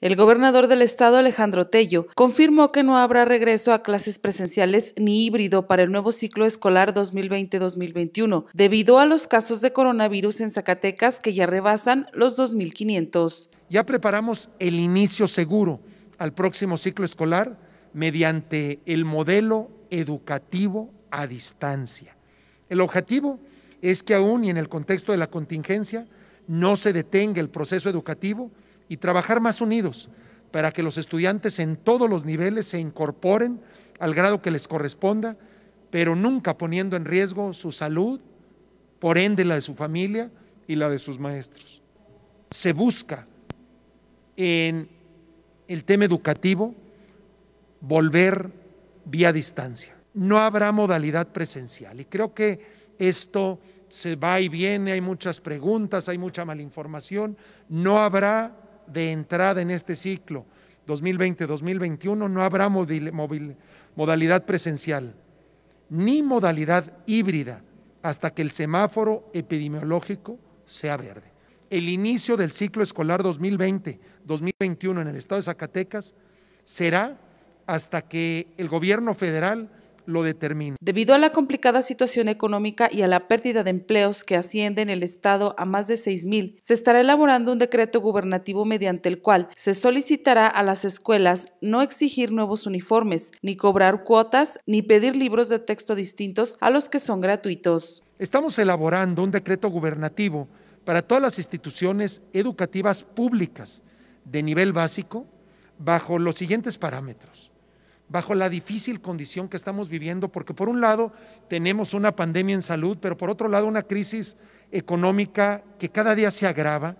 El gobernador del estado, Alejandro Tello, confirmó que no habrá regreso a clases presenciales ni híbrido para el nuevo ciclo escolar 2020-2021, debido a los casos de coronavirus en Zacatecas que ya rebasan los 2.500. Ya preparamos el inicio seguro al próximo ciclo escolar mediante el modelo educativo a distancia. El objetivo es que aún y en el contexto de la contingencia no se detenga el proceso educativo, y trabajar más unidos para que los estudiantes en todos los niveles se incorporen al grado que les corresponda, pero nunca poniendo en riesgo su salud, por ende la de su familia y la de sus maestros. Se busca en el tema educativo volver vía distancia. No habrá modalidad presencial y creo que esto se va y viene, hay muchas preguntas, hay mucha malinformación, no habrá de entrada en este ciclo 2020-2021 no habrá modalidad presencial ni modalidad híbrida hasta que el semáforo epidemiológico sea verde. El inicio del ciclo escolar 2020-2021 en el estado de Zacatecas será hasta que el gobierno federal lo determina. Debido a la complicada situación económica y a la pérdida de empleos que asciende en el Estado a más de 6.000, se estará elaborando un decreto gubernativo mediante el cual se solicitará a las escuelas no exigir nuevos uniformes, ni cobrar cuotas, ni pedir libros de texto distintos a los que son gratuitos. Estamos elaborando un decreto gubernativo para todas las instituciones educativas públicas de nivel básico bajo los siguientes parámetros bajo la difícil condición que estamos viviendo, porque por un lado tenemos una pandemia en salud, pero por otro lado una crisis económica que cada día se agrava.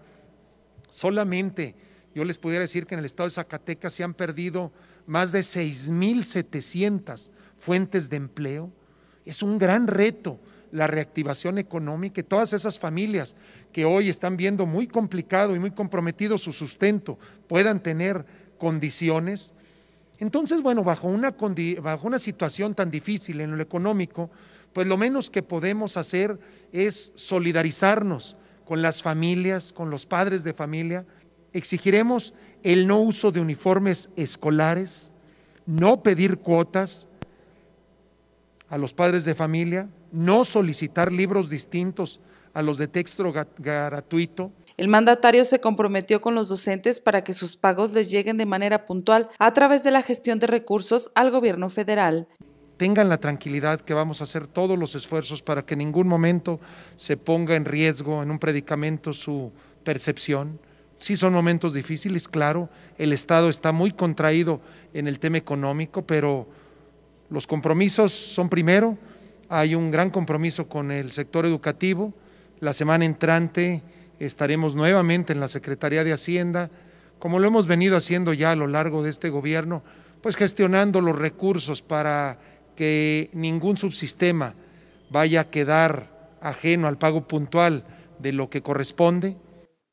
Solamente yo les pudiera decir que en el estado de Zacatecas se han perdido más de 6.700 fuentes de empleo. Es un gran reto la reactivación económica y todas esas familias que hoy están viendo muy complicado y muy comprometido su sustento puedan tener condiciones. Entonces, bueno, bajo una, situación tan difícil en lo económico, pues lo menos que podemos hacer es solidarizarnos con las familias, con los padres de familia. Exigiremos el no uso de uniformes escolares, no pedir cuotas a los padres de familia, no solicitar libros distintos a los de texto gratuito, el mandatario se comprometió con los docentes para que sus pagos les lleguen de manera puntual a través de la gestión de recursos al gobierno federal. Tengan la tranquilidad que vamos a hacer todos los esfuerzos para que en ningún momento se ponga en riesgo, en un predicamento, su percepción. Sí son momentos difíciles, claro, el Estado está muy contraído en el tema económico, pero los compromisos son primero, hay un gran compromiso con el sector educativo, la semana entrante estaremos nuevamente en la Secretaría de Hacienda, como lo hemos venido haciendo ya a lo largo de este gobierno, pues gestionando los recursos para que ningún subsistema vaya a quedar ajeno al pago puntual de lo que corresponde.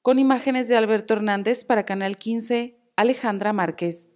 Con imágenes de Alberto Hernández para Canal 15, Alejandra Márquez.